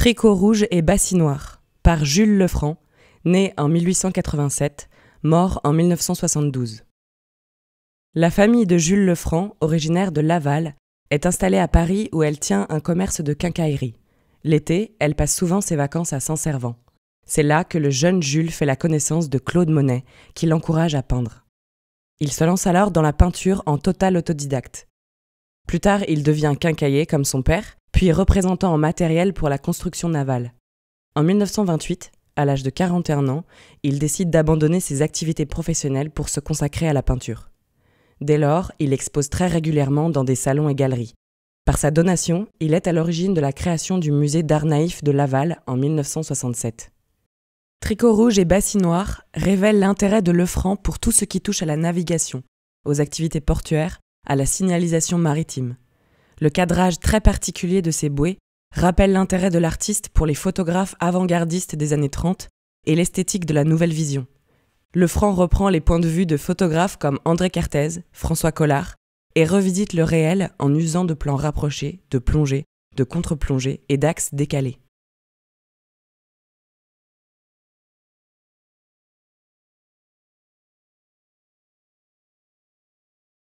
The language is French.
Tricot rouge et bassinoir par Jules Lefranc, né en 1887, mort en 1972. La famille de Jules Lefranc, originaire de Laval, est installée à Paris où elle tient un commerce de quincaillerie. L'été, elle passe souvent ses vacances à Saint-Servant. C'est là que le jeune Jules fait la connaissance de Claude Monet, qui l'encourage à peindre. Il se lance alors dans la peinture en total autodidacte. Plus tard, il devient quincailler comme son père, puis représentant en matériel pour la construction navale. En 1928, à l'âge de 41 ans, il décide d'abandonner ses activités professionnelles pour se consacrer à la peinture. Dès lors, il expose très régulièrement dans des salons et galeries. Par sa donation, il est à l'origine de la création du musée d'art naïf de Laval en 1967. Tricot rouge et bassin noir révèlent l'intérêt de Lefranc pour tout ce qui touche à la navigation, aux activités portuaires, à la signalisation maritime. Le cadrage très particulier de ces bouées rappelle l'intérêt de l'artiste pour les photographes avant-gardistes des années 30 et l'esthétique de la nouvelle vision. Le franc reprend les points de vue de photographes comme André Cartez, François Collard, et revisite le réel en usant de plans rapprochés, de plongées, de contre-plongées et d'axes décalés.